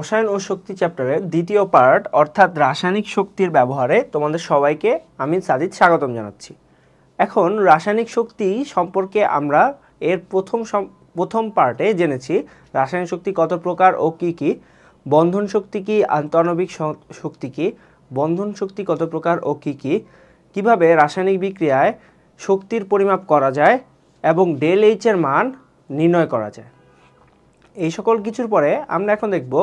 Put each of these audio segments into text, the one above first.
রসায়ন ও শক্তি চ্যাপ্টারের দ্বিতীয় পার্ট অর্থাৎ রাসায়নিক শক্তির ব্যবহারে তোমাদের সবাইকে আমি সাদিত স্বাগতম জানাচ্ছি এখন রাসায়নিক শক্তি সম্পর্কে আমরা এর প্রথম প্রথম পার্টে জেনেছি রাসায়নিক শক্তি কত প্রকার ও কি কি বন্ধন শক্তি কি আন্তঃনবিক শক্তি কি বন্ধন শক্তি কত প্রকার ও কি কি কিভাবে রাসায়নিক বিক্রিয়ায় শক্তির পরিমাপ করা যায় এবং ডেল এইচের মান নির্ণয় করা যায় এই সকল কিছুর পরে আমরা এখন দেখব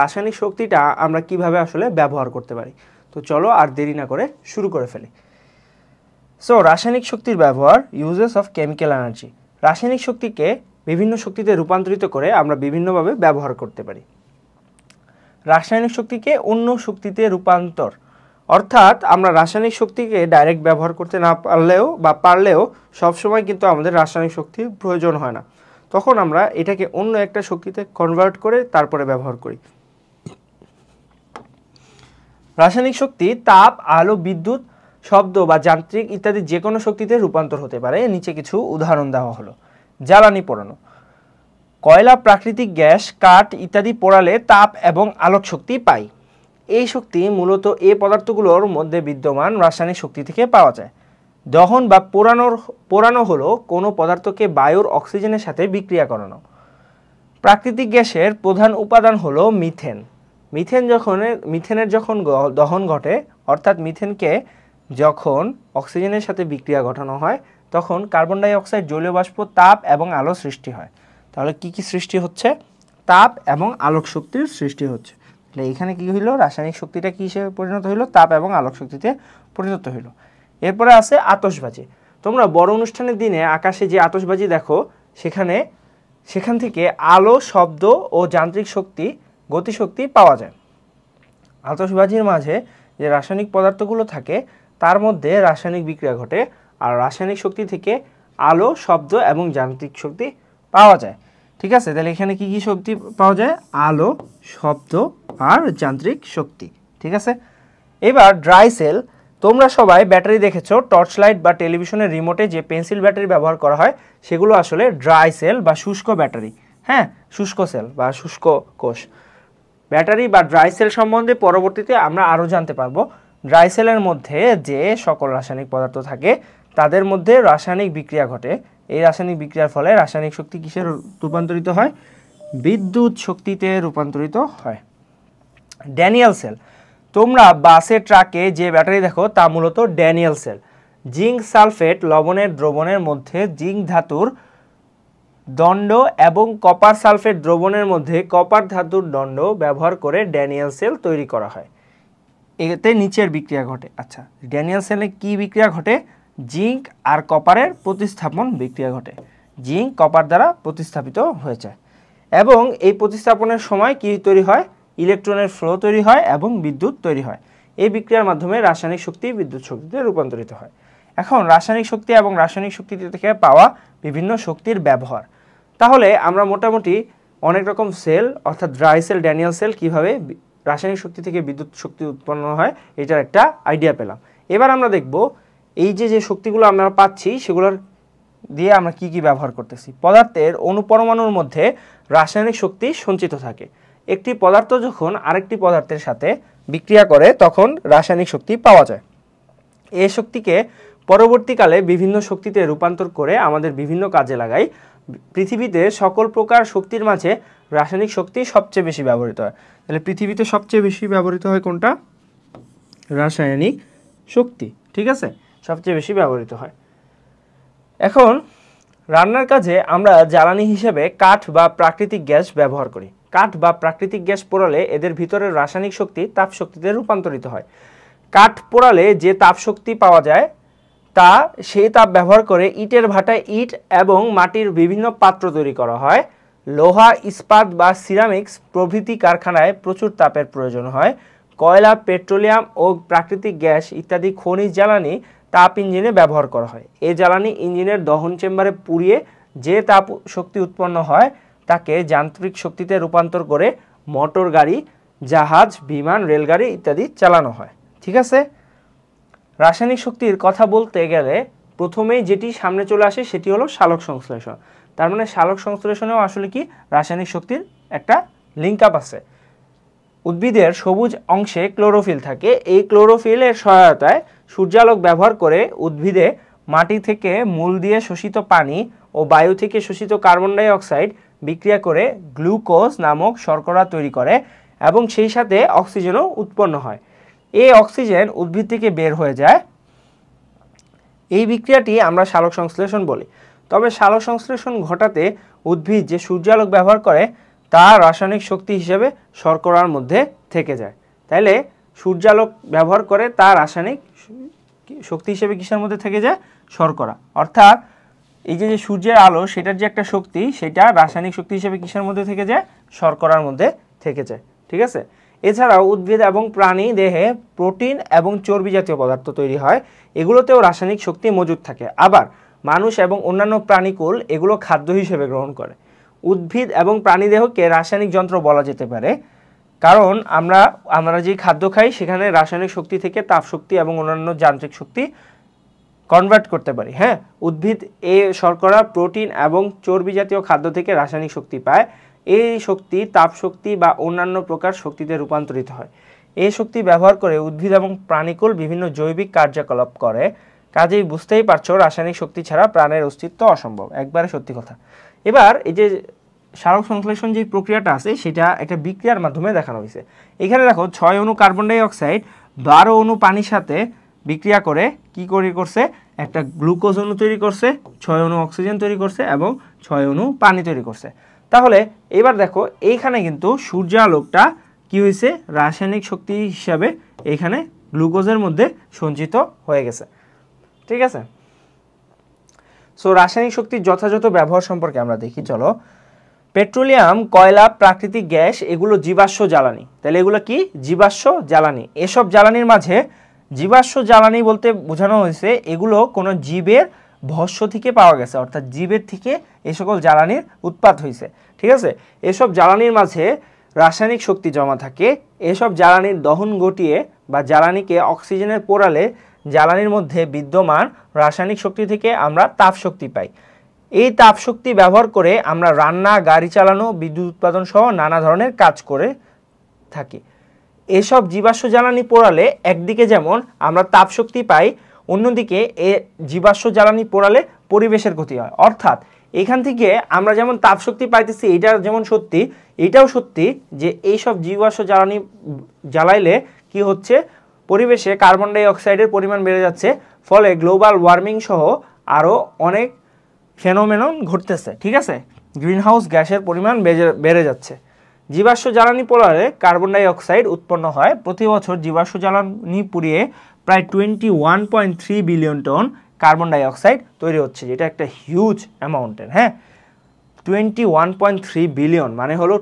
রাসায়নিক শক্তিটা আমরা কিভাবে আসলে ব্যবহার করতে পারি তো চলো আর দেরি না করে শুরু করে ফেলি সো রাসায়নিক শক্তির ব্যবহার ইউজেস অফ কেমিক্যাল এনার্জি রাসায়নিক শক্তিকে বিভিন্ন শক্তিতে রূপান্তরিত করে আমরা বিভিন্নভাবে ব্যবহার করতে পারি রাসায়নিক শক্তিকে অন্য শক্তিতে রূপান্তর অর্থাৎ আমরা রাসায়নিক শক্তিকে ডাইরেক্ট ব্যবহার করতে না পারলেও বা পারলেও সবসময় কিন্তু আমাদের রাসায়নিক শক্তির প্রয়োজন হয় না তখন আমরা এটাকে অন্য একটা শক্তিতে কনভার্ট করে তারপরে ব্যবহার করি রাসায়নিক শক্তি তাপ আলো বিদ্যুৎ শব্দ বা যান্ত্রিক ইত্যাদি যে কোনো শক্তিতে রূপান্তর হতে পারে নিচে কিছু উদাহরণ দেওয়া হলো জ্বালানি পোড়ানো কয়লা প্রাকৃতিক গ্যাস কাঠ ইত্যাদি পোড়ালে তাপ এবং আলোক শক্তি পাই এই শক্তি মূলত এ পদার্থগুলোর মধ্যে বিদ্যমান রাসায়নিক শক্তি থেকে পাওয়া যায় দহন বা পোড়ানোর পোড়ানো হলো কোনো পদার্থকে বায়ুর অক্সিজেনের সাথে বিক্রিয়া করানো প্রাকৃতিক গ্যাসের প্রধান উপাদান হলো মিথেন মিথেন যখন মিথেনের যখন দহন ঘটে অর্থাৎ মিথেনকে যখন অক্সিজেনের সাথে বিক্রিয়া ঘটানো হয় তখন কার্বন ডাইঅক্সাইড জলীয় বাষ্প তাপ এবং আলো সৃষ্টি হয় তাহলে কি কি সৃষ্টি হচ্ছে তাপ এবং আলোক শক্তির সৃষ্টি হচ্ছে তাহলে এখানে কী হইল রাসায়নিক শক্তিটা কী হিসেবে পরিণত হইল তাপ এবং আলোক শক্তিতে পরিণত হইল এরপরে আছে আতসবাজি তোমরা বড় অনুষ্ঠানের দিনে আকাশে যে আতসবাজি দেখো সেখানে সেখান থেকে আলো শব্দ ও যান্ত্রিক শক্তি গতিশক্তি পাওয়া যায় আতসবাজির মাঝে যে রাসায়নিক পদার্থগুলো থাকে তার মধ্যে রাসায়নিক বিক্রিয়া ঘটে আর রাসায়নিক শক্তি থেকে আলো শব্দ এবং যান্ত্রিক শক্তি পাওয়া যায় ঠিক আছে তাহলে এখানে কি কি শক্তি পাওয়া যায় আলো শব্দ আর যান্ত্রিক শক্তি ঠিক আছে এবার ড্রাই সেল তোমরা সবাই ব্যাটারি দেখেছো টর্চ লাইট বা টেলিভিশনের রিমোটে যে পেন্সিল ব্যাটারি ব্যবহার করা হয় সেগুলো আসলে ড্রাই সেল বা শুষ্ক ব্যাটারি হ্যাঁ শুষ্ক সেল বা শুষ্ক কোষ ব্যাটারি বা ড্রাই সেল সম্বন্ধে পরবর্তীতে আমরা আরও জানতে পারবো ড্রাই সেলের মধ্যে যে সকল রাসায়নিক পদার্থ থাকে তাদের মধ্যে রাসায়নিক বিক্রিয়া ঘটে এই রাসায়নিক বিক্রিয়ার ফলে রাসায়নিক শক্তি কিসের রূপান্তরিত হয় বিদ্যুৎ শক্তিতে রূপান্তরিত হয় ড্যানিয়াল সেল তোমরা বাসে ট্রাকে যে ব্যাটারি দেখো তা মূলত সেল জিঙ্ক সালফেট লবণের দ্রবণের মধ্যে জিঙ্ক ধাতুর দণ্ড এবং কপার সালফেট দ্রবণের মধ্যে কপার ধাতুর দণ্ড ব্যবহার করে ড্যানিয়াল সেল তৈরি করা হয় এতে নিচের বিক্রিয়া ঘটে আচ্ছা ড্যানিয়াল সেলে কি বিক্রিয়া ঘটে জিঙ্ক আর কপারের প্রতিস্থাপন বিক্রিয়া ঘটে জিঙ্ক কপার দ্বারা প্রতিস্থাপিত হয়েছে এবং এই প্রতিস্থাপনের সময় কি তৈরি হয় ইলেকট্রনের ফ্লো তৈরি হয় এবং বিদ্যুৎ তৈরি হয় এই বিক্রিয়ার মাধ্যমে রাসায়নিক শক্তি বিদ্যুৎ শক্তিতে রূপান্তরিত হয় এখন রাসায়নিক শক্তি এবং রাসায়নিক শক্তি থেকে পাওয়া বিভিন্ন শক্তির ব্যবহার তাহলে আমরা মোটামুটি অনেক রকম সেল অর্থাৎ ড্রাই সেল ড্যানিয়াল সেল কীভাবে রাসায়নিক শক্তি থেকে বিদ্যুৎ শক্তি উৎপন্ন হয় এটার একটা আইডিয়া পেলাম এবার আমরা দেখব এই যে যে শক্তিগুলো আমরা পাচ্ছি সেগুলোর দিয়ে আমরা কি কি ব্যবহার করতেছি পদার্থের অনুপরমাণুর মধ্যে রাসায়নিক শক্তি সঞ্চিত থাকে একটি পদার্থ যখন আরেকটি পদার্থের সাথে বিক্রিয়া করে তখন রাসায়নিক শক্তি পাওয়া যায় এ শক্তিকে পরবর্তীকালে বিভিন্ন শক্তিতে রূপান্তর করে আমাদের বিভিন্ন কাজে লাগাই পৃথিবীতে সকল প্রকার শক্তির মাঝে রাসায়নিক শক্তি সবচেয়ে বেশি ব্যবহৃত হয় তাহলে পৃথিবীতে সবচেয়ে বেশি ব্যবহৃত হয় কোনটা রাসায়নিক শক্তি ঠিক আছে সবচেয়ে বেশি ব্যবহৃত হয় এখন রান্নার কাজে আমরা জ্বালানি হিসেবে কাঠ বা প্রাকৃতিক গ্যাস ব্যবহার করি কাঠ বা প্রাকৃতিক গ্যাস পোড়ালে এদের ভিতরের রাসায়নিক শক্তি তাপ শক্তিতে রূপান্তরিত হয় কাঠ পোড়ালে যে তাপ শক্তি পাওয়া যায় তা সেই তাপ ব্যবহার করে ইটের ভাটায় ইট এবং মাটির বিভিন্ন পাত্র তৈরি করা হয় লোহা ইস্পাত বা সিরামিক্স প্রভৃতি কারখানায় প্রচুর তাপের প্রয়োজন হয় কয়লা পেট্রোলিয়াম ও প্রাকৃতিক গ্যাস ইত্যাদি খনিজ জ্বালানি তাপ ইঞ্জিনে ব্যবহার করা হয় এ জ্বালানি ইঞ্জিনের দহন চেম্বারে পুড়িয়ে যে তাপ শক্তি উৎপন্ন হয় তাকে যান্ত্রিক শক্তিতে রূপান্তর করে মোটর গাড়ি জাহাজ বিমান রেলগাড়ি ইত্যাদি চালানো হয় ঠিক আছে রাসায়নিক শক্তির কথা বলতে গেলে প্রথমেই যেটি সামনে চলে আসে সেটি হলো শালক সংশ্লেষণ তার মানে শালক সংশ্লেষণেও আসলে কি রাসায়নিক শক্তির একটা লিঙ্ক আপ আছে উদ্ভিদের সবুজ অংশে ক্লোরোফিল থাকে এই ক্লোরোফিলের সহায়তায় সূর্যালোক ব্যবহার করে উদ্ভিদে মাটি থেকে মূল দিয়ে শোষিত পানি ও বায়ু থেকে শোষিত কার্বন ডাই অক্সাইড বিক্রিয়া করে গ্লুকোজ নামক শর্করা তৈরি করে এবং সেই সাথে অক্সিজেনও উৎপন্ন হয় এই অক্সিজেন উদ্ভিদ থেকে বের হয়ে যায় এই বিক্রিয়াটি আমরা সালোক সংশ্লেষণ বলি তবে শালক সংশ্লেষণ ঘটাতে উদ্ভিদ যে সূর্যালোক ব্যবহার করে তা রাসায়নিক শক্তি হিসেবে শর্করার মধ্যে থেকে যায় তাইলে সূর্যালোক ব্যবহার করে তা রাসায়নিক শক্তি হিসেবে কিসের মধ্যে থেকে যায় শর্করা অর্থাৎ এই যে সূর্যের আলো সেটার যে একটা শক্তি সেটা রাসায়নিক শক্তি হিসেবে কিসের মধ্যে থেকে যায় শর্করার মধ্যে থেকে যায় ঠিক আছে এছাড়াও উদ্ভিদ এবং প্রাণী দেহে প্রোটিন এবং চর্বি জাতীয় পদার্থ তৈরি হয় এগুলোতেও রাসায়নিক শক্তি মজুদ থাকে আবার মানুষ এবং অন্যান্য প্রাণীকুল এগুলো খাদ্য হিসেবে গ্রহণ করে উদ্ভিদ এবং প্রাণীদেহকে রাসায়নিক যন্ত্র বলা যেতে পারে কারণ আমরা আমরা যে খাদ্য খাই সেখানে রাসায়নিক শক্তি থেকে তাপ শক্তি এবং অন্যান্য যান্ত্রিক শক্তি কনভার্ট করতে পারি হ্যাঁ উদ্ভিদ এ শর্করা প্রোটিন এবং চর্বি জাতীয় খাদ্য থেকে রাসায়নিক শক্তি পায় এই শক্তি তাপ শক্তি বা অন্যান্য প্রকার শক্তিতে রূপান্তরিত হয় এই শক্তি ব্যবহার করে উদ্ভিদ এবং প্রাণীকুল বিভিন্ন জৈবিক কার্যকলাপ করে কাজেই বুঝতেই পারছো রাসায়নিক শক্তি ছাড়া প্রাণের অস্তিত্ব অসম্ভব একবারে সত্যি কথা এবার এই যে সারক সংশ্লেষণ যে প্রক্রিয়াটা আছে সেটা একটা বিক্রিয়ার মাধ্যমে দেখানো হয়েছে এখানে দেখো ছয় অণু কার্বন ডাই অক্সাইড বারো অণু পানির সাথে বিক্রিয়া করে কি করে করছে একটা গ্লুকোজ অণু তৈরি করছে ছয় অণু অক্সিজেন তৈরি করছে এবং ছয় অণু পানি তৈরি করছে তাহলে এবার দেখো এইখানে কিন্তু সূর্যালোকটা কি হয়েছে রাসায়নিক শক্তি হিসাবে এখানে গ্লুকোজের মধ্যে সঞ্চিত হয়ে গেছে ঠিক আছে সো রাসায়নিক শক্তির যথাযথ ব্যবহার সম্পর্কে আমরা দেখি চলো পেট্রোলিয়াম কয়লা প্রাকৃতিক গ্যাস এগুলো জীবাশ্ম জ্বালানি তাহলে এগুলো কি জীবাশ্ম জ্বালানি এসব জ্বালানির মাঝে জীবাশ্ম জ্বালানি বলতে বোঝানো হয়েছে এগুলো কোনো জীবের ভস্য থেকে পাওয়া গেছে অর্থাৎ জীবের থেকে এই সকল জ্বালানির উৎপাত হয়েছে ঠিক আছে এসব জ্বালানির মাঝে রাসায়নিক শক্তি জমা থাকে এসব জ্বালানির দহন ঘটিয়ে বা জ্বালানিকে অক্সিজেনের পোড়ালে জ্বালানির মধ্যে বিদ্যমান রাসায়নিক শক্তি থেকে আমরা তাপ শক্তি পাই এই তাপ শক্তি ব্যবহার করে আমরা রান্না গাড়ি চালানো বিদ্যুৎ উৎপাদন সহ নানা ধরনের কাজ করে থাকি এসব জীবাশ্ম জ্বালানি পোড়ালে একদিকে যেমন আমরা তাপশক্তি পাই অন্যদিকে এ জীবাশ্ম জ্বালানি পোড়ালে পরিবেশের ক্ষতি হয় অর্থাৎ এখান থেকে আমরা যেমন তাপশক্তি পাইতেছি এটা যেমন সত্যি এটাও সত্যি যে এইসব জীবাশ্ম জ্বালানি জ্বালাইলে কি হচ্ছে পরিবেশে কার্বন ডাই অক্সাইডের পরিমাণ বেড়ে যাচ্ছে ফলে গ্লোবাল ওয়ার্মিং সহ আরও অনেক ফেনোমেনন ঘটতেছে ঠিক আছে গ্রিনহাউস গ্যাসের পরিমাণ বেড়ে যাচ্ছে জীবাশ্ম জ্বালানি পোড়ালে কার্বন ডাইঅক্সাইড উৎপন্ন হয় প্রতি বছর জীবাশ্ম জ্বালানি পুড়িয়ে প্রায় twenty one point three billion ton carbon dioxide তৈরি হচ্ছে যেটা একটা হিউজ অ্যামাউন্টের হ্যাঁ twenty one point three billion মানে হলো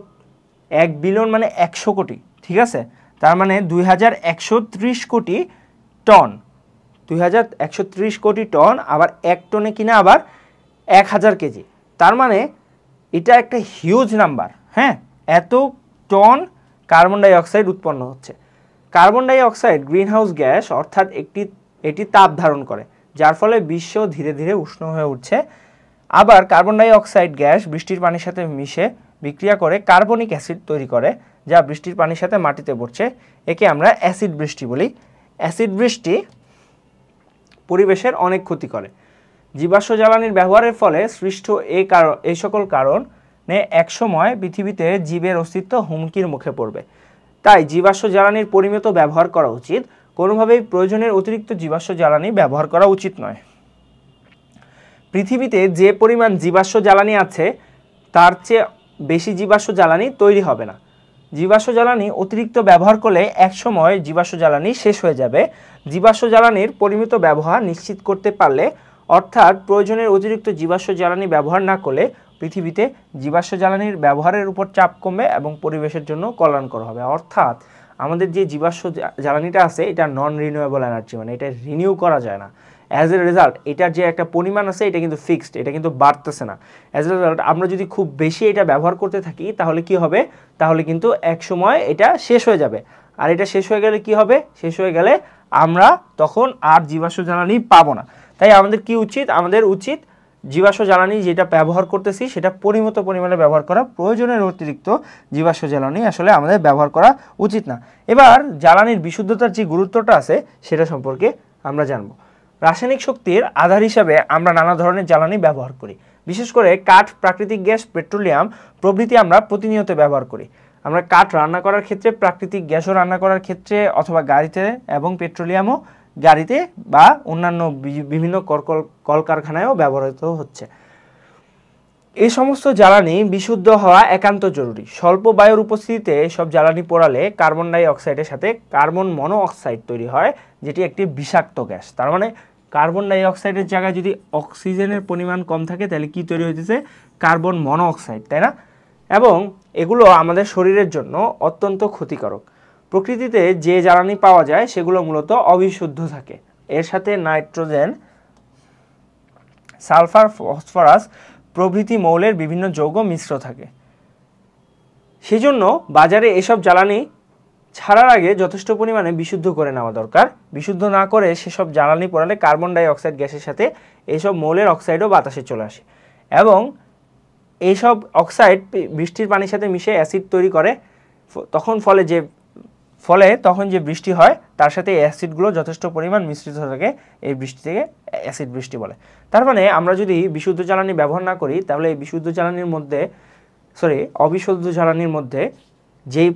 এক বিলিয়ন মানে একশো কোটি ঠিক আছে তার মানে দুই হাজার একশো ত্রিশ কোটি টন দুই হাজার একশো ত্রিশ কোটি টন আবার এক টনে কিনা আবার এক হাজার কেজি তার মানে এটা একটা হিউজ নাম্বার হ্যাঁ এত টন কার্বন ডাইঅক্সাইড উৎপন্ন হচ্ছে কার্বন ডাইঅক্সাইড গ্রিনহাউস গ্যাস অর্থাৎ একটি এটি তাপ ধারণ করে যার ফলে বিশ্ব ধীরে ধীরে উষ্ণ হয়ে উঠছে আবার কার্বন ডাইঅক্সাইড গ্যাস বৃষ্টির পানির সাথে মিশে বিক্রিয়া করে কার্বনিক অ্যাসিড তৈরি করে যা বৃষ্টির পানির সাথে মাটিতে পড়ছে একে আমরা অ্যাসিড বৃষ্টি বলি অ্যাসিড বৃষ্টি পরিবেশের অনেক ক্ষতি করে জীবাশ্ম জ্বালানির ব্যবহারের ফলে সৃষ্ট এই কারণ এই সকল কারণ একসময় পৃথিবীতে জীবের অস্তিত্ব হুমকির মুখে পড়বে তাই জীবাশ্ম জ্বালানির পরিমিত ব্যবহার করা উচিত কোনোভাবেই প্রয়োজনের অতিরিক্ত জীবাশ্ম জ্বালানি ব্যবহার করা উচিত নয় পৃথিবীতে যে পরিমাণ জীবাশ্ম জ্বালানি আছে তার চেয়ে বেশি জীবাশ্ম জ্বালানি তৈরি হবে না জীবাশ্ম জ্বালানি অতিরিক্ত ব্যবহার করলে একসময় জীবাশ্ম জ্বালানি শেষ হয়ে যাবে জীবাশ্ম জ্বালানির পরিমিত ব্যবহার নিশ্চিত করতে পারলে অর্থাৎ প্রয়োজনের অতিরিক্ত জীবাশ্ম জ্বালানি ব্যবহার না করলে পৃথিবীতে জীবাশ্ম জ্বালানির ব্যবহারের উপর চাপ কমবে এবং পরিবেশের জন্য কল্যাণকর হবে অর্থাৎ আমাদের যে জীবাশ্ম জ্বালানিটা আছে এটা নন রিনিউয়েবল এনার্জি মানে এটা রিনিউ করা যায় না অ্যাজ এ রেজাল্ট এটার যে একটা পরিমাণ আছে এটা কিন্তু ফিক্সড এটা কিন্তু বাড়তেছে না অ্যাজ এ রেজাল্ট আমরা যদি খুব বেশি এটা ব্যবহার করতে থাকি তাহলে কি হবে তাহলে কিন্তু এক সময় এটা শেষ হয়ে যাবে আর এটা শেষ হয়ে গেলে কি হবে শেষ হয়ে গেলে আমরা তখন আর জীবাশ্ম জ্বালানি পাবো না তাই আমাদের কি উচিত আমাদের উচিত জীবাশ্ম জ্বালানি যেটা ব্যবহার করতেছি সেটা পরিমিত পরিমাণে ব্যবহার করা প্রয়োজনের অতিরিক্ত জীবাশ্ম জ্বালানি আসলে আমাদের ব্যবহার করা উচিত না এবার জ্বালানির বিশুদ্ধতার যে গুরুত্বটা আছে সেটা সম্পর্কে আমরা জানব রাসায়নিক শক্তির আধার হিসাবে আমরা নানা ধরনের জ্বালানি ব্যবহার করি বিশেষ করে কাঠ প্রাকৃতিক গ্যাস পেট্রোলিয়াম প্রভৃতি আমরা প্রতিনিয়ত ব্যবহার করি আমরা কাঠ রান্না করার ক্ষেত্রে প্রাকৃতিক গ্যাসও রান্না করার ক্ষেত্রে অথবা গাড়িতে এবং পেট্রোলিয়ামও গাড়িতে বা অন্যান্য বিভিন্ন কলকারখানায়ও ব্যবহৃত হচ্ছে এই সমস্ত জ্বালানি বিশুদ্ধ হওয়া একান্ত জরুরি স্বল্প বায়ুর উপস্থিতিতে সব জ্বালানি পোড়ালে কার্বন ডাই অক্সাইডের সাথে কার্বন মনো অক্সাইড তৈরি হয় যেটি একটি বিষাক্ত গ্যাস তার মানে কার্বন ডাই অক্সাইডের জায়গায় যদি অক্সিজেনের পরিমাণ কম থাকে তাহলে কি তৈরি হতেছে কার্বন মনো অক্সাইড তাই না এবং এগুলো আমাদের শরীরের জন্য অত্যন্ত ক্ষতিকারক প্রকৃতিতে যে জ্বালানি পাওয়া যায় সেগুলো মূলত অবিশুদ্ধ থাকে এর সাথে নাইট্রোজেন সালফার ফসফরাস প্রভৃতি মৌলের বিভিন্ন যৌগ মিশ্র থাকে সেজন্য বাজারে এসব জ্বালানি ছাড়ার আগে যথেষ্ট পরিমাণে বিশুদ্ধ করে নেওয়া দরকার বিশুদ্ধ না করে সেসব জ্বালানি পড়ালে কার্বন ডাইঅক্সাইড গ্যাসের সাথে এইসব মৌলের অক্সাইডও বাতাসে চলে আসে এবং এইসব অক্সাইড বৃষ্টির পানির সাথে মিশে অ্যাসিড তৈরি করে তখন ফলে যে ফলে তখন যে বৃষ্টি হয় তার সাথে এই অ্যাসিডগুলো যথেষ্ট পরিমাণ মিশ্রিত থাকে এই বৃষ্টি থেকে অ্যাসিড বৃষ্টি বলে তার মানে আমরা যদি বিশুদ্ধ জ্বালানি ব্যবহার না করি তাহলে এই বিশুদ্ধ জ্বালানির মধ্যে সরি অবিশুদ্ধ জ্বালানির মধ্যে যেই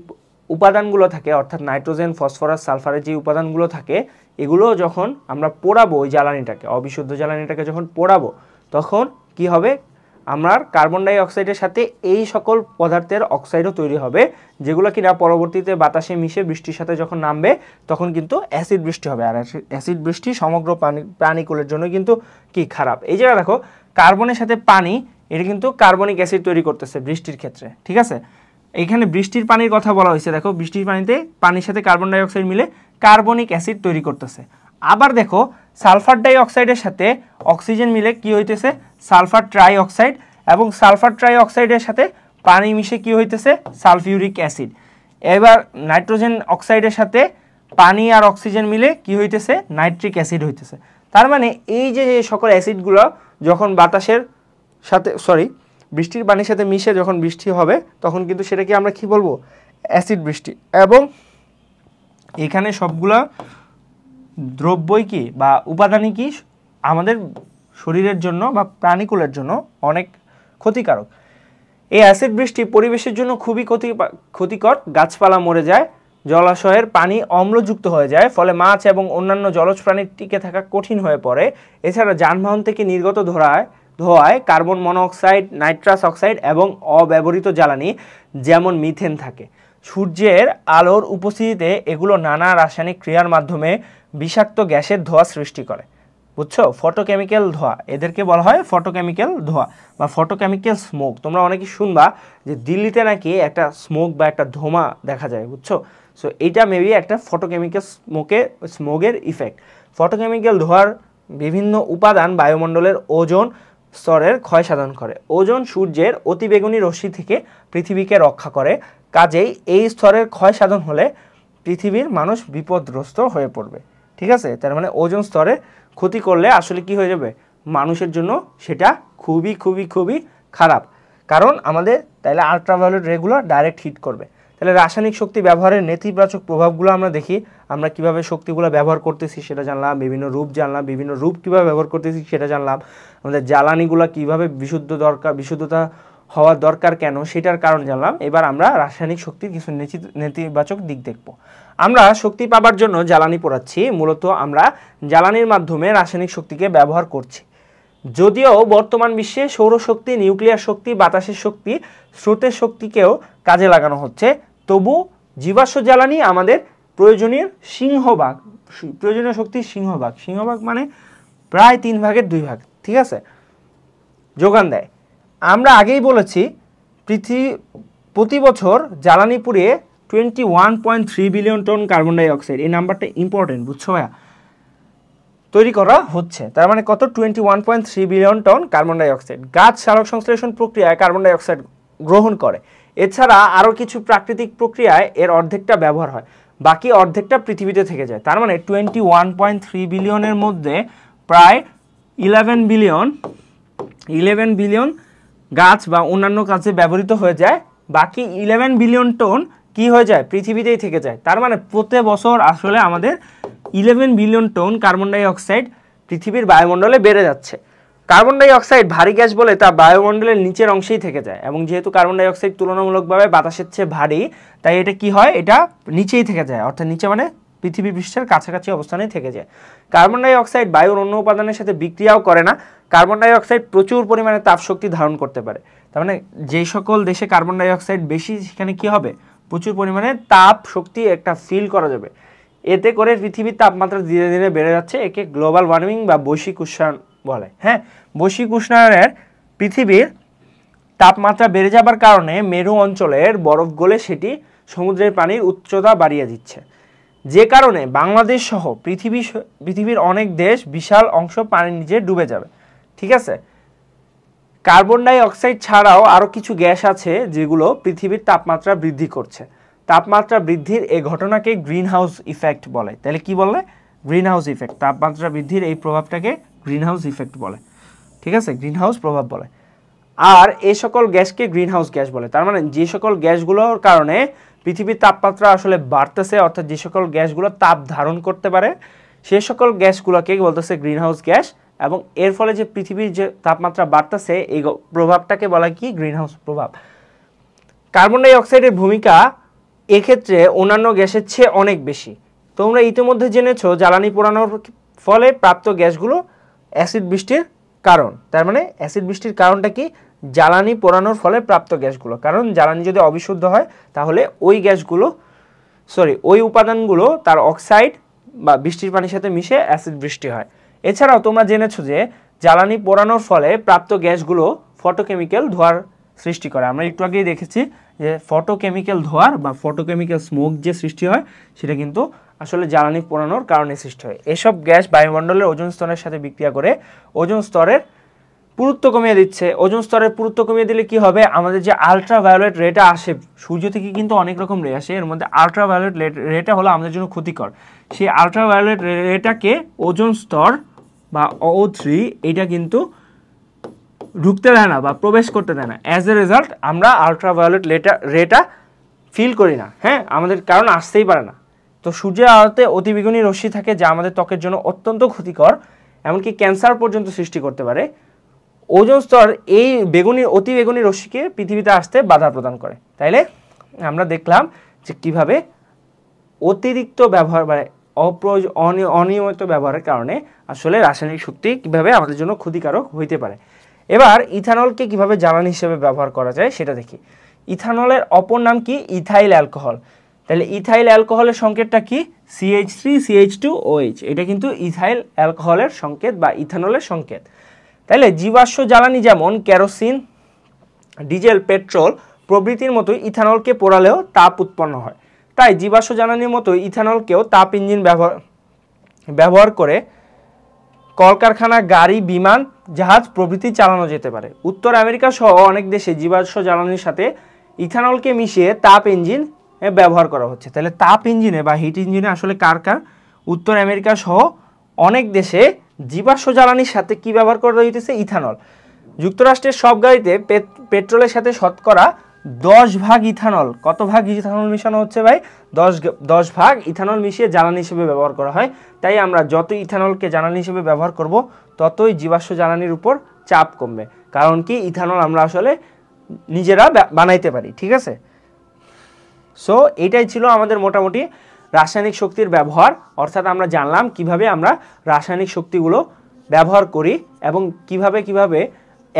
উপাদানগুলো থাকে অর্থাৎ নাইট্রোজেন ফসফরাস সালফারের যে উপাদানগুলো থাকে এগুলো যখন আমরা পোড়াবো ওই জ্বালানিটাকে অবিশুদ্ধ জ্বালানিটাকে যখন পোড়াবো তখন কি হবে আমার কার্বন ডাই অক্সাইডের সাথে এই সকল পদার্থের অক্সাইডও তৈরি হবে যেগুলো কিনা পরবর্তীতে বাতাসে মিশে বৃষ্টির সাথে যখন নামবে তখন কিন্তু অ্যাসিড বৃষ্টি হবে আর অ্যাসিড বৃষ্টি সমগ্র প্রাণী প্রাণীকুলের জন্য কিন্তু কি খারাপ এই জায়গায় দেখো কার্বনের সাথে পানি এটা কিন্তু কার্বনিক অ্যাসিড তৈরি করতেছে বৃষ্টির ক্ষেত্রে ঠিক আছে এখানে বৃষ্টির পানির কথা বলা হয়েছে দেখো বৃষ্টির পানিতে পানির সাথে কার্বন ডাইঅক্সাইড মিলে কার্বনিক অ্যাসিড তৈরি করতেছে আবার দেখো সালফার ডাই অক্সাইডের সাথে অক্সিজেন মিলে কি হইতেছে সালফার ট্রাই অক্সাইড এবং সালফার ট্রাই অক্সাইডের সাথে পানি মিশে কি হইতেছে সালফিউরিক অ্যাসিড এবার নাইট্রোজেন অক্সাইডের সাথে পানি আর অক্সিজেন মিলে কি হইতেছে নাইট্রিক অ্যাসিড হইতেছে তার মানে এই যে সকল অ্যাসিডগুলো যখন বাতাসের সাথে সরি বৃষ্টির পানির সাথে মিশে যখন বৃষ্টি হবে তখন কিন্তু সেটাকে আমরা কি বলবো অ্যাসিড বৃষ্টি এবং এখানে সবগুলা দ্রব্যই কি বা উপাদানই কি আমাদের শরীরের জন্য বা প্রাণীকুলের জন্য অনেক ক্ষতিকারক এই অ্যাসিড বৃষ্টি পরিবেশের জন্য খুবই ক্ষতি ক্ষতিকর গাছপালা মরে যায় জলাশয়ের পানি অম্লযুক্ত হয়ে যায় ফলে মাছ এবং অন্যান্য জলজ প্রাণীর টিকে থাকা কঠিন হয়ে পড়ে এছাড়া যানবাহন থেকে নির্গত ধরায় ধোয়ায় কার্বন মনোঅক্সাইড নাইট্রাস অক্সাইড এবং অব্যবহৃত জ্বালানি যেমন মিথেন থাকে সূর্যের আলোর উপস্থিতিতে এগুলো নানা রাসায়নিক ক্রিয়ার মাধ্যমে বিষাক্ত গ্যাসের ধোয়া সৃষ্টি করে বুঝছো ফটোকেমিক্যাল ধোয়া এদেরকে বলা হয় ফটোকেমিক্যাল ধোয়া বা ফটোকেমিক্যাল স্মোক তোমরা অনেকে শুনবা যে দিল্লিতে নাকি একটা স্মোক বা একটা ধোঁয়া দেখা যায় বুঝছো সো এইটা মেবি একটা ফটোকেমিক্যাল স্মোকে স্মোগের ইফেক্ট ফটোকেমিক্যাল ধোয়ার বিভিন্ন উপাদান বায়ুমণ্ডলের ওজন স্তরের ক্ষয় সাধন করে ওজন সূর্যের অতিবেগুনি রশ্মি থেকে পৃথিবীকে রক্ষা করে কাজেই এই স্তরের ক্ষয় সাধন হলে পৃথিবীর মানুষ বিপদগ্রস্ত হয়ে পড়বে ঠিক আছে তার মানে ওজন স্তরে ক্ষতি করলে আসলে কি হয়ে যাবে মানুষের জন্য সেটা খুবই খুবই খুবই খারাপ কারণ আমাদের তাহলে আলট্রাভায়োলেট রেগুলো ডাইরেক্ট হিট করবে তাহলে রাসায়নিক শক্তি ব্যবহারের নেতিবাচক প্রভাবগুলো আমরা দেখি আমরা কিভাবে শক্তিগুলো ব্যবহার করতেছি সেটা জানলাম বিভিন্ন রূপ জানলাম বিভিন্ন রূপ কীভাবে ব্যবহার করতেছি সেটা জানলাম আমাদের জ্বালানিগুলো কীভাবে বিশুদ্ধ দরকার বিশুদ্ধতা হওয়া দরকার কেন সেটার কারণ জানলাম এবার আমরা রাসায়নিক শক্তির কিছু নেতিবাচক দিক দেখব আমরা শক্তি পাবার জন্য জ্বালানি পোড়াচ্ছি মূলত আমরা জ্বালানির মাধ্যমে রাসায়নিক শক্তিকে ব্যবহার করছি যদিও বর্তমান বিশ্বে সৌরশক্তি নিউক্লিয়ার শক্তি বাতাসের শক্তি স্রোতের শক্তিকেও কাজে লাগানো হচ্ছে তবু জীবাশ্ম জ্বালানি আমাদের প্রয়োজনীয় সিংহভাগ প্রয়োজনীয় শক্তির সিংহভাগ সিংহভাগ মানে প্রায় তিন ভাগের দুই ভাগ ঠিক আছে যোগান দেয় আমরা আগেই বলেছি পৃথিবী প্রতি বছর জ্বালানি পুড়িয়ে twenty one point three billion ton carbon dioxide এই নাম্বারটা ইম্পর্টেন্ট বুঝছো ভাইয়া তৈরি করা হচ্ছে তার মানে কত twenty one point three billion ton carbon dioxide গাছ সারক সংশ্লেষণ প্রক্রিয়ায় কার্বন ডাইঅক্সাইড গ্রহণ করে এছাড়া আরও কিছু প্রাকৃতিক প্রক্রিয়ায় এর অর্ধেকটা ব্যবহার হয় বাকি অর্ধেকটা পৃথিবীতে থেকে যায় তার মানে টোয়েন্টি ওয়ান পয়েন্ট থ্রি বিলিয়নের মধ্যে প্রায় ইলেভেন বিলিয়ন ইলেভেন বিলিয়ন গাছ বা অন্যান্য কাজে ব্যবহৃত হয়ে যায় বাকি ইলেভেন বিলিয়ন টন কি হয়ে যায় পৃথিবীতেই থেকে যায় তার মানে প্রতি বছর আসলে আমাদের eleven billion ton carbon dioxide পৃথিবীর বায়ুমণ্ডলে বেড়ে যাচ্ছে কার্বন ডাইঅক্সাইড ভারী গ্যাস বলে তা বায়ুমণ্ডলের নিচের অংশেই থেকে যায় এবং যেহেতু কার্বন ডাইঅক্সাইড তুলনামূলকভাবে বাতাসের চেয়ে ভারী তাই এটা কি হয় এটা নিচেই থেকে যায় অর্থাৎ নিচে মানে পৃথিবী পৃষ্ঠের কাছাকাছি অবস্থানে থেকে যায় কার্বন ডাইঅক্সাইড বায়ুর অন্য উপাদানের সাথে বিক্রিয়াও করে না কার্বন ডাইঅক্সাইড প্রচুর পরিমাণে তাপশক্তি ধারণ করতে পারে তার মানে যে সকল দেশে কার্বন ডাইঅক্সাইড বেশি সেখানে কি হবে প্রচুর পরিমাণে তাপ শক্তি একটা ফিল করা যাবে এতে করে পৃথিবীর তাপমাত্রা ধীরে ধীরে বেড়ে যাচ্ছে একে গ্লোবাল ওয়ার্মিং বা বৈশ্বিক উষ্ণায়ন বলে হ্যাঁ বৈশ্বিক উষ্ণায়নের পৃথিবীর তাপমাত্রা বেড়ে যাবার কারণে মেরু অঞ্চলের বরফ গলে সেটি সমুদ্রের পানির উচ্চতা বাড়িয়ে দিচ্ছে যে কারণে বাংলাদেশ সহ পৃথিবী পৃথিবীর অনেক দেশ বিশাল অংশ পানির নিচে ডুবে যাবে ঠিক আছে কার্বন ডাই অক্সাইড ছাড়াও আরও কিছু গ্যাস আছে যেগুলো পৃথিবীর তাপমাত্রা বৃদ্ধি করছে তাপমাত্রা বৃদ্ধির এই ঘটনাকে গ্রিন হাউস ইফেক্ট বলে তাহলে কি বলে গ্রিন হাউস ইফেক্ট তাপমাত্রা বৃদ্ধির এই প্রভাবটাকে গ্রিন হাউস ইফেক্ট বলে ঠিক আছে গ্রিন হাউস প্রভাব বলে আর এ সকল গ্যাসকে গ্রিন হাউস গ্যাস বলে তার মানে যে সকল গ্যাসগুলোর কারণে পৃথিবীর তাপমাত্রা আসলে বাড়তেছে অর্থাৎ যে সকল গ্যাসগুলো তাপ ধারণ করতে পারে সে সকল গ্যাসগুলোকে বলতেছে গ্রিন হাউস গ্যাস এবং এর ফলে যে পৃথিবীর যে তাপমাত্রা বাড়তেছে এই প্রভাবটাকে বলা কি গ্রিন হাউস প্রভাব কার্বন ডাইঅক্সাইডের ভূমিকা এক্ষেত্রে অন্যান্য গ্যাসের চেয়ে অনেক বেশি তোমরা ইতিমধ্যে জেনেছো জ্বালানি পোড়ানোর ফলে প্রাপ্ত গ্যাসগুলো অ্যাসিড বৃষ্টির কারণ তার মানে অ্যাসিড বৃষ্টির কারণটা কি জ্বালানি পোড়ানোর ফলে প্রাপ্ত গ্যাসগুলো কারণ জ্বালানি যদি অবিশুদ্ধ হয় তাহলে ওই গ্যাসগুলো সরি ওই উপাদানগুলো তার অক্সাইড বা বৃষ্টির পানির সাথে মিশে অ্যাসিড বৃষ্টি হয় এছাড়াও তোমরা জেনেছো যে জ্বালানি পোড়ানোর ফলে প্রাপ্ত গ্যাসগুলো ফটোকেমিক্যাল ধোয়ার সৃষ্টি করে আমরা একটু আগেই দেখেছি যে ফটোকেমিক্যাল ধোয়ার বা ফটোকেমিক্যাল স্মোক যে সৃষ্টি হয় সেটা কিন্তু আসলে জ্বালানি পোড়ানোর কারণে সৃষ্টি হয় এসব গ্যাস বায়ুমণ্ডলের ওজন স্তরের সাথে বিক্রিয়া করে ওজন স্তরের পুরুত্ব কমিয়ে দিচ্ছে ওজন স্তরের পুরুত্ব কমিয়ে দিলে কি হবে আমাদের যে ভায়োলেট রেটা আসে সূর্য থেকে কিন্তু অনেক রকম রে আসে এর মধ্যে আলট্রাভায়োলেট রেটা হলো আমাদের জন্য ক্ষতিকর সেই আলট্রাভায়োলেট রেটাকে ওজন স্তর বা ও থ্রি এটা কিন্তু ঢুকতে দেয় না বা প্রবেশ করতে দেয় না অ্যাজ এ রেজাল্ট আমরা আলট্রাভায়োলেট রেটা রেটা ফিল করি না হ্যাঁ আমাদের কারণ আসতেই পারে না তো সূর্যের আলোতে অতিবেগুনি রশ্মি থাকে যা আমাদের ত্বকের জন্য অত্যন্ত ক্ষতিকর এমনকি ক্যান্সার পর্যন্ত সৃষ্টি করতে পারে ওজোন স্তর এই বেগুনি অতি বেগুনি রশ্মিকে পৃথিবীতে আসতে বাধা প্রদান করে তাইলে আমরা দেখলাম যে কীভাবে অতিরিক্ত ব্যবহার মানে অপ্রয়োজ অনিয়মিত ব্যবহারের কারণে আসলে রাসায়নিক শক্তি কীভাবে আমাদের জন্য ক্ষতিকারক হইতে পারে এবার ইথানলকে কিভাবে জ্বালানি হিসেবে ব্যবহার করা যায় সেটা দেখি ইথানলের অপর নাম কি ইথাইল অ্যালকোহল তাহলে ইথাইল অ্যালকোহলের সংকেতটা কি CH three CH two OH এটা কিন্তু ইথাইল অ্যালকোহলের সংকেত বা ইথানলের সংকেত তাহলে জীবাশ্ম জ্বালানি যেমন কেরোসিন ডিজেল পেট্রোল প্রভৃতির মতো ইথানলকে পোড়ালেও তাপ উৎপন্ন হয় তাই জীবাশ্ম জ্বালানির মতো ইথানলকেও তাপ ইঞ্জিন ব্যবহার ব্যবহার করে কলকারখানা গাড়ি বিমান জাহাজ প্রভৃতি চালানো যেতে পারে উত্তর আমেরিকা সহ অনেক দেশে জীবাশ্ম জ্বালানির সাথে ইথানলকে মিশিয়ে তাপ ইঞ্জিন ব্যবহার করা হচ্ছে তাহলে তাপ ইঞ্জিনে বা হিট ইঞ্জিনে আসলে কার কার উত্তর আমেরিকা সহ অনেক দেশে জীবাশ্ম জ্বালানির সাথে কি ব্যবহার করা হইতেছে ইথানল যুক্তরাষ্ট্রের সব গাড়িতে পেট্রোলের সাথে শতকরা দশ ভাগ ইথানল কত ভাগ ইথানল মিশানো হচ্ছে ভাই দশ দশ ভাগ ইথানল মিশিয়ে জ্বালানি হিসেবে ব্যবহার করা হয় তাই আমরা যত ইথানলকে জ্বালানি হিসেবে ব্যবহার করব ততই জীবাশ্ম জ্বালানির উপর চাপ কমবে কারণ কি ইথানল আমরা আসলে নিজেরা বানাইতে পারি ঠিক আছে সো এটাই ছিল আমাদের মোটামুটি রাসায়নিক শক্তির ব্যবহার অর্থাৎ আমরা জানলাম কিভাবে আমরা রাসায়নিক শক্তিগুলো ব্যবহার করি এবং কিভাবে কিভাবে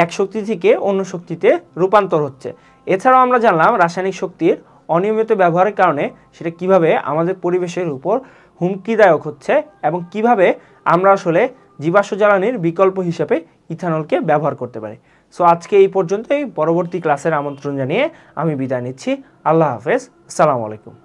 এক শক্তি থেকে অন্য শক্তিতে রূপান্তর হচ্ছে এছাড়াও আমরা জানলাম রাসায়নিক শক্তির অনিয়মিত ব্যবহারের কারণে সেটা কিভাবে আমাদের পরিবেশের উপর হুমকিদায়ক হচ্ছে এবং কিভাবে আমরা আসলে জীবাশ্ম জ্বালানির বিকল্প হিসেবে ইথানলকে ব্যবহার করতে পারি সো আজকে এই পর্যন্তই পরবর্তী ক্লাসের আমন্ত্রণ জানিয়ে আমি বিদায় নিচ্ছি আল্লাহ হাফেজ আসসালামু আলাইকুম